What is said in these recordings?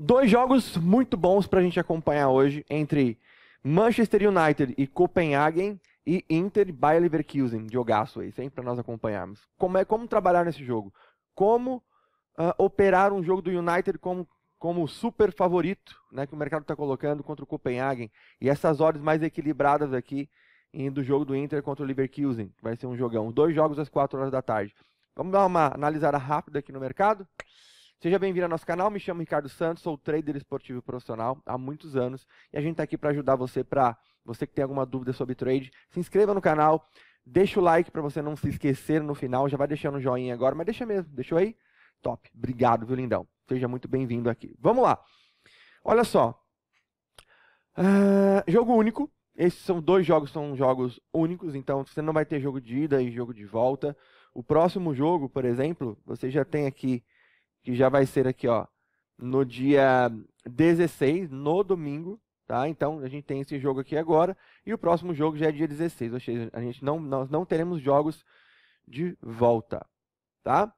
Dois jogos muito bons para a gente acompanhar hoje entre Manchester United e Copenhagen e Inter e Leverkusen. Jogaço aí, sempre para nós acompanharmos. Como é como trabalhar nesse jogo? Como uh, operar um jogo do United como como super favorito, né, que o mercado está colocando contra o Copenhagen e essas horas mais equilibradas aqui do jogo do Inter contra o Leverkusen, vai ser um jogão. Dois jogos às 4 horas da tarde. Vamos dar uma analisada rápida aqui no mercado. Seja bem-vindo ao nosso canal, me chamo Ricardo Santos, sou trader esportivo profissional há muitos anos e a gente está aqui para ajudar você, para você que tem alguma dúvida sobre trade, se inscreva no canal, deixa o like para você não se esquecer no final, já vai deixando o joinha agora, mas deixa mesmo, deixou aí? Top, obrigado, viu, lindão? Seja muito bem-vindo aqui. Vamos lá, olha só, uh, jogo único, esses são dois jogos, são jogos únicos, então você não vai ter jogo de ida e jogo de volta. O próximo jogo, por exemplo, você já tem aqui que já vai ser aqui, ó, no dia 16, no domingo, tá? Então a gente tem esse jogo aqui agora e o próximo jogo já é dia 16, ou seja, a gente não nós não teremos jogos de volta, tá?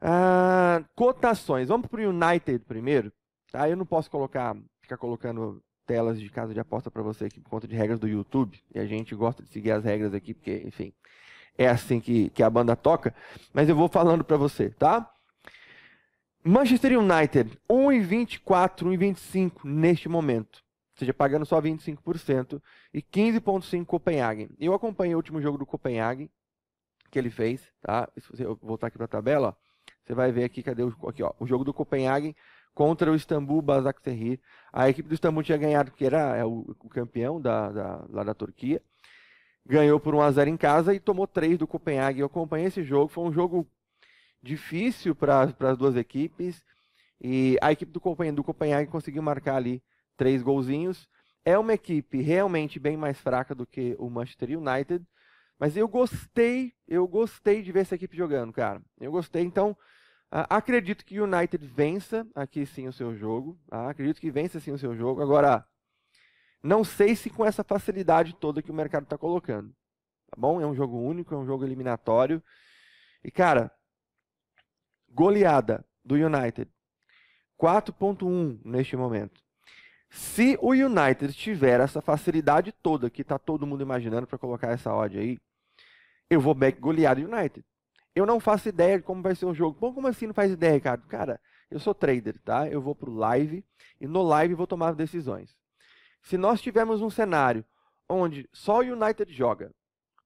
Ah, cotações. Vamos para o United primeiro, tá? Eu não posso colocar ficar colocando telas de casa de aposta para você aqui por conta de regras do YouTube e a gente gosta de seguir as regras aqui porque, enfim, é assim que, que a banda toca. Mas eu vou falando para você, tá? Manchester United, 1,24, 1,25 neste momento. Ou seja, pagando só 25% e 15,5% Copenhague. Eu acompanhei o último jogo do Copenhague que ele fez, tá? Se você voltar aqui para a tabela, ó, você vai ver aqui, cadê o, aqui, ó, o jogo do Copenhague contra o Istambul Serri. A equipe do Istambul tinha ganhado, porque era é o, o, campeão da, da, lá da Turquia. Ganhou por 1 a 0 em casa e tomou 3 do Copenhague. Eu acompanhei esse jogo, foi um jogo difícil para as duas equipes. E a equipe do Copenhague, do Copenhague conseguiu marcar ali três golzinhos. É uma equipe realmente bem mais fraca do que o Manchester United. Mas eu gostei, eu gostei de ver essa equipe jogando, cara. Eu gostei, então acredito que o United vença aqui sim o seu jogo. Tá? Acredito que vença sim o seu jogo. Agora, não sei se com essa facilidade toda que o mercado está colocando. Tá bom? É um jogo único, é um jogo eliminatório. E, cara, goleada do United. 4.1 neste momento. Se o United tiver essa facilidade toda que está todo mundo imaginando para colocar essa odd aí, eu vou back goleado United. Eu não faço ideia de como vai ser o jogo. Bom, como assim não faz ideia, Ricardo? Cara, eu sou trader, tá? Eu vou pro live e no live vou tomar decisões. Se nós tivermos um cenário onde só o United joga,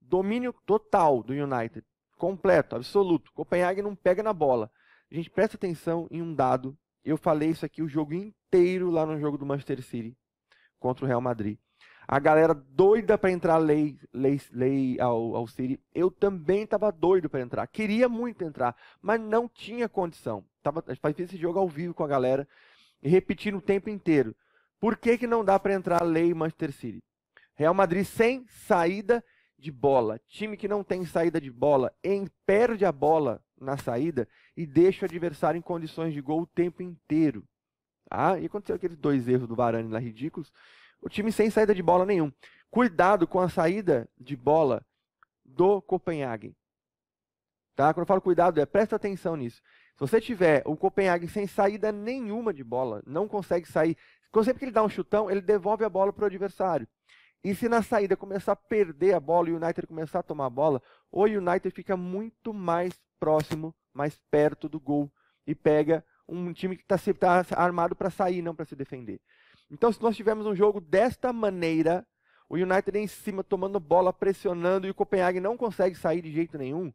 domínio total do United, completo, absoluto. Copenhague não pega na bola. A gente presta atenção em um dado. Eu falei isso aqui o jogo inteiro lá no jogo do Manchester City contra o Real Madrid. A galera doida para entrar lei, lei, lei ao, ao City. Eu também estava doido para entrar. Queria muito entrar, mas não tinha condição. Tava, fazia esse jogo ao vivo com a galera e repetindo o tempo inteiro. Por que, que não dá para entrar lei Manchester City? Real Madrid sem saída de bola, time que não tem saída de bola, em perde a bola na saída e deixa o adversário em condições de gol o tempo inteiro. Tá? E aconteceu aqueles dois erros do Varane lá ridículos. O time sem saída de bola nenhum. Cuidado com a saída de bola do Copenhague. Tá? Quando eu falo cuidado, é presta atenção nisso. Se você tiver o Copenhague sem saída nenhuma de bola, não consegue sair. Sempre que ele dá um chutão, ele devolve a bola para o adversário. E se na saída começar a perder a bola e o United começar a tomar a bola, o United fica muito mais próximo, mais perto do gol e pega um time que está tá armado para sair, não para se defender. Então, se nós tivermos um jogo desta maneira, o United em cima tomando bola, pressionando e o Copenhague não consegue sair de jeito nenhum,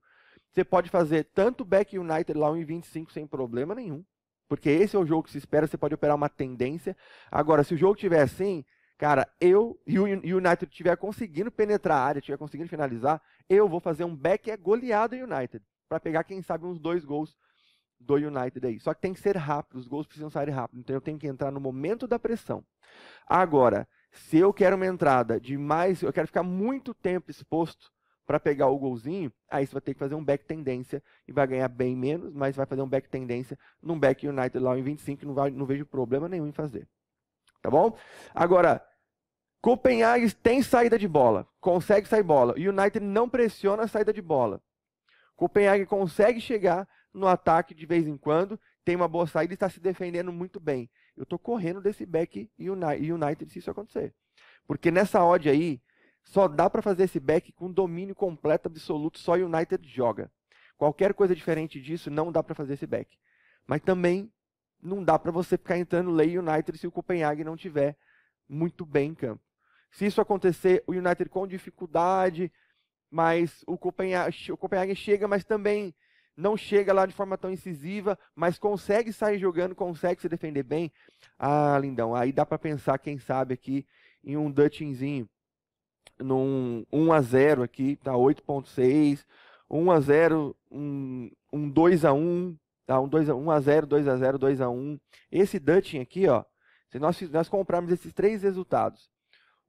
você pode fazer tanto back United lá em 25 sem problema nenhum, porque esse é o jogo que se espera, você pode operar uma tendência. Agora, se o jogo tiver assim, cara, eu e o United estiver conseguindo penetrar a área, estiver conseguindo finalizar, eu vou fazer um back é goleado em United, para pegar, quem sabe, uns dois gols do United aí. Só que tem que ser rápido, os gols precisam sair rápido, então eu tenho que entrar no momento da pressão. Agora, se eu quero uma entrada demais, eu quero ficar muito tempo exposto para pegar o golzinho, aí você vai ter que fazer um back tendência e vai ganhar bem menos, mas vai fazer um back tendência num back United lá em 25, não, vai, não vejo problema nenhum em fazer. Tá bom? Agora, Copenhague tem saída de bola, consegue sair bola. O United não pressiona a saída de bola. Copenhague consegue chegar no ataque de vez em quando, tem uma boa saída e está se defendendo muito bem. Eu estou correndo desse back e United se isso acontecer. Porque nessa odd aí, só dá para fazer esse back com domínio completo, absoluto, só United joga. Qualquer coisa diferente disso, não dá para fazer esse back. Mas também não dá para você ficar entrando lei United se o Copenhague não tiver muito bem em campo. Se isso acontecer, o United com dificuldade, mas o Copenhague, o Copenhague chega, mas também não chega lá de forma tão incisiva, mas consegue sair jogando, consegue se defender bem. Ah, lindão, aí dá para pensar, quem sabe, aqui em um Dutchinzinho, num 1 a 0 aqui, tá 8.6, 1 a 0, um, um 2 a 1, Tá? Um 2 a 1 a 0, 2 a 0, 2 a 1. Esse Dutton aqui, ó, se nós nós comprarmos esses três resultados,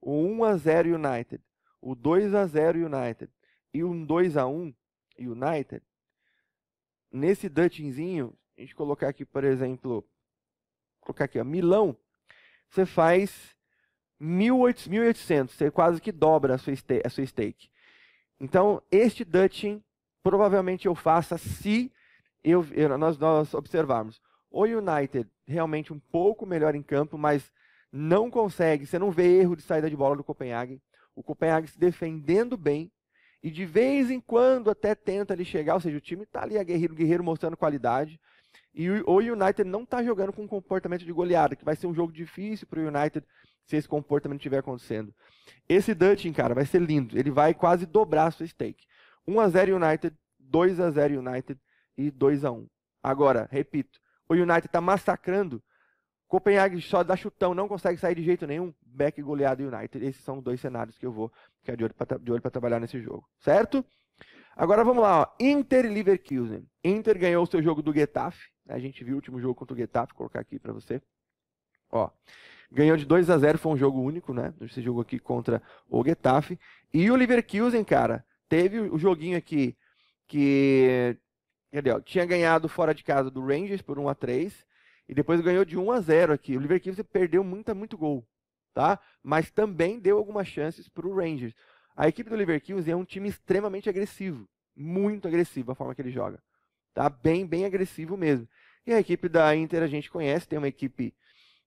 o 1 a 0 United, o 2 a 0 United e um 2 a 1 United, nesse Duttonzinho, a gente colocar aqui, por exemplo, colocar aqui, ó, Milão, você faz 1.800, você quase que dobra a sua, a sua stake. Então, este Dutching provavelmente eu faça se eu, eu, nós, nós observarmos o United realmente um pouco melhor em campo, mas não consegue, você não vê erro de saída de bola do Copenhague. O Copenhague se defendendo bem e de vez em quando até tenta ali chegar, ou seja, o time está ali a é guerreiro mostrando qualidade. E o United não está jogando com um comportamento de goleada, que vai ser um jogo difícil para o United se esse comportamento estiver acontecendo. Esse Dutch, cara, vai ser lindo. Ele vai quase dobrar a sua stake. 1 a 0 United, 2 a 0 United, e 2 a 1 Agora, repito, o United está massacrando. Copenhague só dá chutão, não consegue sair de jeito nenhum. Beck goleado United. Esses são dois cenários que eu vou ficar de olho para trabalhar nesse jogo, certo? Agora vamos lá, ó. Inter e Leverkusen. Inter ganhou o seu jogo do Getafe. A gente viu o último jogo contra o Getafe, vou colocar aqui para você. Ó, ganhou de 2 a 0 foi um jogo único, né? Esse jogo aqui contra o Getafe. E o Leverkusen, cara, teve o joguinho aqui que Entendeu? Tinha ganhado fora de casa do Rangers por 1 a 3 e depois ganhou de 1 a 0 aqui. O Leverkusen perdeu muita, muito gol, tá? Mas também deu algumas chances para o Rangers. A equipe do Leverkusen é um time extremamente agressivo, muito agressivo a forma que ele joga, tá? Bem, bem agressivo mesmo. E a equipe da Inter a gente conhece, tem uma equipe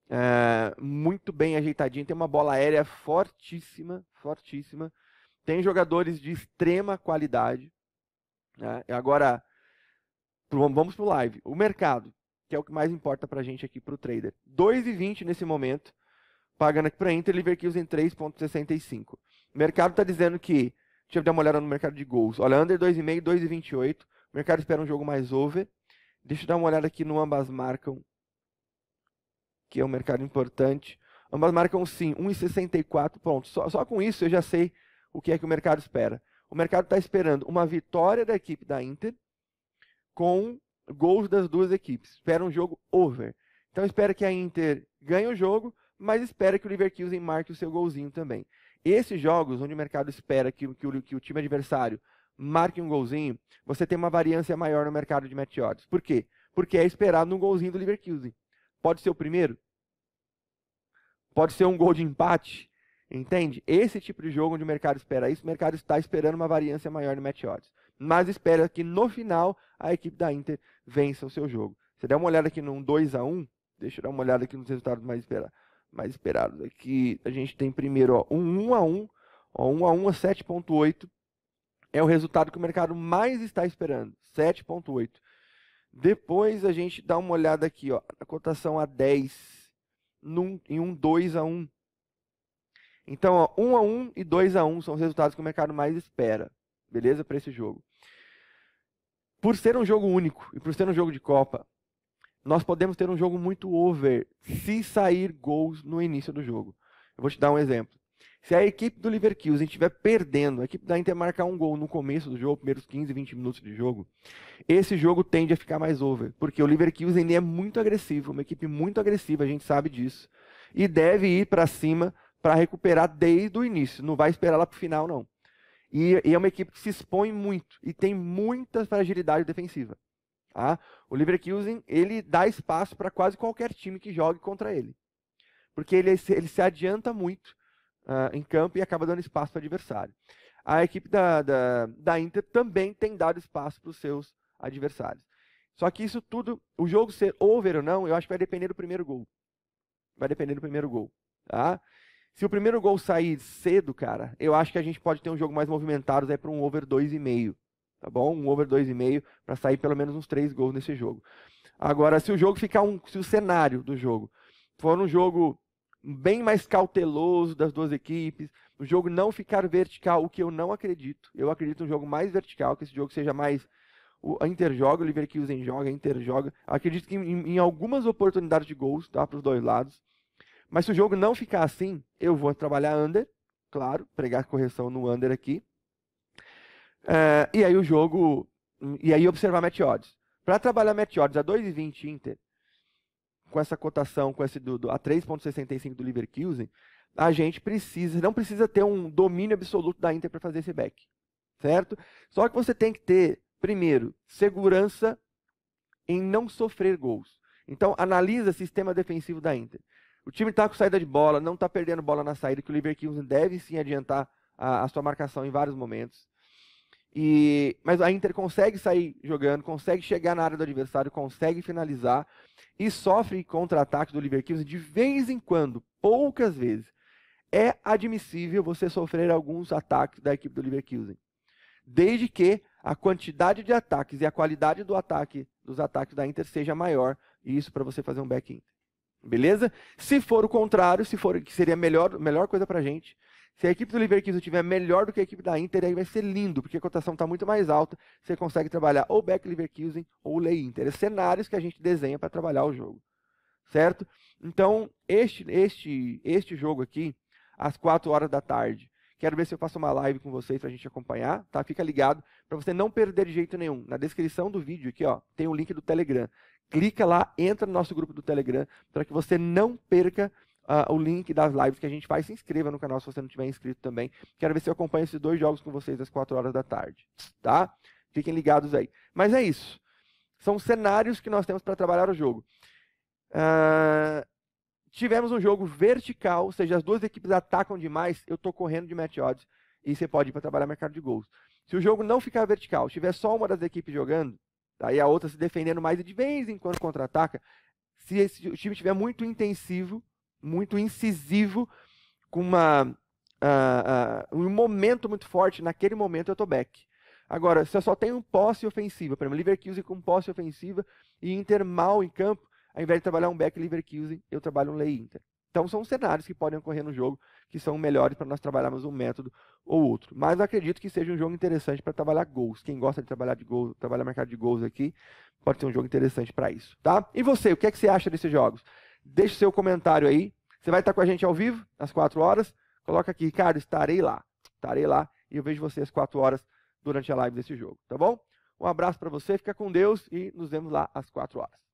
é, muito bem ajeitadinha, tem uma bola aérea fortíssima, fortíssima, tem jogadores de extrema qualidade. Né? Agora Vamos para o live. O mercado, que é o que mais importa para a gente aqui para o trader. 2,20 nesse momento, pagando aqui para Inter, Leverkusen 3,65. O mercado está dizendo que, deixa eu dar uma olhada no mercado de gols. Olha, under 2,5, 2,28. O mercado espera um jogo mais over. Deixa eu dar uma olhada aqui no ambas marcam, que é um mercado importante. Ambas marcam sim, 1,64 Pronto. Só, só com isso eu já sei o que é que o mercado espera. O mercado está esperando uma vitória da equipe da Inter com gols das duas equipes. Espera um jogo over. Então espera que a Inter ganhe o jogo, mas espera que o Leverkusen marque o seu golzinho também. Esses jogos onde o mercado espera que, que, o, que o time adversário marque um golzinho, você tem uma variância maior no mercado de match odds. Por quê? Porque é esperado um golzinho do Leverkusen. Pode ser o primeiro? Pode ser um gol de empate? Entende? Esse tipo de jogo onde o mercado espera isso, o mercado está esperando uma variância maior no match odds mas espera que no final a equipe da Inter vença o seu jogo. Você dá uma olhada aqui num 2 a 1 deixa eu dar uma olhada aqui nos resultados mais, mais esperados. Aqui a gente tem primeiro ó, um 1 a 1 ó, 1 a 1 a 7.8 é o resultado que o mercado mais está esperando, 7.8. Depois a gente dá uma olhada aqui, ó, a cotação a 10 num, em um 2 a 1. Então, ó, 1 a 1 e 2 a 1 são os resultados que o mercado mais espera beleza? Para esse jogo. Por ser um jogo único e por ser um jogo de Copa, nós podemos ter um jogo muito over se sair gols no início do jogo. Eu vou te dar um exemplo. Se a equipe do Liverpool estiver perdendo, a equipe da Inter marcar um gol no começo do jogo, primeiros 15, 20 minutos de jogo, esse jogo tende a ficar mais over, porque o Leverkusen é muito agressivo, uma equipe muito agressiva, a gente sabe disso, e deve ir para cima para recuperar desde o início, não vai esperar lá para o final não. E, e é uma equipe que se expõe muito e tem muita fragilidade defensiva. Tá? O Leverkusen ele dá espaço para quase qualquer time que jogue contra ele, porque ele, ele se adianta muito uh, em campo e acaba dando espaço para o adversário. A equipe da, da, da Inter também tem dado espaço para os seus adversários. Só que isso tudo, o jogo ser over ou não, eu acho que vai depender do primeiro gol. Vai depender do primeiro gol. Tá? Se o primeiro gol sair cedo, cara, eu acho que a gente pode ter um jogo mais movimentado aí é para um over 2,5. Tá bom? Um over 2,5 para sair pelo menos uns 3 gols nesse jogo. Agora, se o jogo ficar um. Se o cenário do jogo for um jogo bem mais cauteloso das duas equipes, o jogo não ficar vertical, o que eu não acredito. Eu acredito um jogo mais vertical, que esse jogo seja mais. interjoga, Inter joga, o Leverkusen joga, interjoga. Inter joga. Acredito que em, em algumas oportunidades de gols, tá? Para os dois lados. Mas se o jogo não ficar assim, eu vou trabalhar under, claro, pregar correção no under aqui. Uh, e aí o jogo. E aí observar match odds. Para trabalhar match odds a 2,20 Inter, com essa cotação, com esse do, do a 3,65 do Leverkusen, a gente precisa, não precisa ter um domínio absoluto da Inter para fazer esse back. Certo? Só que você tem que ter, primeiro, segurança em não sofrer gols. Então, analisa o sistema defensivo da Inter. O time está com saída de bola, não está perdendo bola na saída, que o Leverkusen deve sim adiantar a, a sua marcação em vários momentos. E, mas a Inter consegue sair jogando, consegue chegar na área do adversário, consegue finalizar e sofre contra-ataque do Leverkusen de vez em quando, poucas vezes. É admissível você sofrer alguns ataques da equipe do Leverkusen, desde que a quantidade de ataques e a qualidade do ataque dos ataques da Inter seja maior, e isso para você fazer um back-in. Beleza? Se for o contrário, se for que seria a melhor, melhor coisa para a gente, se a equipe do Leverkusen tiver melhor do que a equipe da Inter, aí vai ser lindo, porque a cotação está muito mais alta. Você consegue trabalhar ou back Leverkusen ou lei Inter. É cenários que a gente desenha para trabalhar o jogo. Certo? Então, este, este, este jogo aqui, às 4 horas da tarde, Quero ver se eu faço uma live com vocês para a gente acompanhar, tá? Fica ligado para você não perder de jeito nenhum. Na descrição do vídeo aqui, ó, tem o um link do Telegram clica lá, entra no nosso grupo do Telegram, para que você não perca uh, o link das lives que a gente faz. Se inscreva no canal se você não tiver inscrito também. Quero ver se eu acompanho esses dois jogos com vocês às 4 horas da tarde, tá? Fiquem ligados aí. Mas é isso. São cenários que nós temos para trabalhar o jogo. Uh, tivemos um jogo vertical, ou seja, as duas equipes atacam demais, eu estou correndo de match odds e você pode ir para trabalhar mercado de gols. Se o jogo não ficar vertical, tiver só uma das equipes jogando, Tá? E a outra se defendendo mais e de vez em quando contra-ataca. Se esse o time estiver muito intensivo, muito incisivo, com uma, uh, uh, um momento muito forte, naquele momento eu tô back. Agora, se eu só tenho posse ofensiva, por exemplo, Leverkusen com posse ofensiva e Inter mal em campo, ao invés de trabalhar um back Leverkusen, eu trabalho um lay Inter. Então são cenários que podem ocorrer no jogo que são melhores para nós trabalharmos um método ou outro. Mas acredito que seja um jogo interessante para trabalhar gols. Quem gosta de trabalhar de gols, trabalhar mercado de gols aqui, pode ser um jogo interessante para isso, tá? E você, o que é que você acha desses jogos? Deixe seu comentário aí. Você vai estar com a gente ao vivo às 4 horas. Coloca aqui, Ricardo, estarei lá. Estarei lá e eu vejo você às 4 horas durante a live desse jogo, tá bom? Um abraço para você, fica com Deus e nos vemos lá às 4 horas.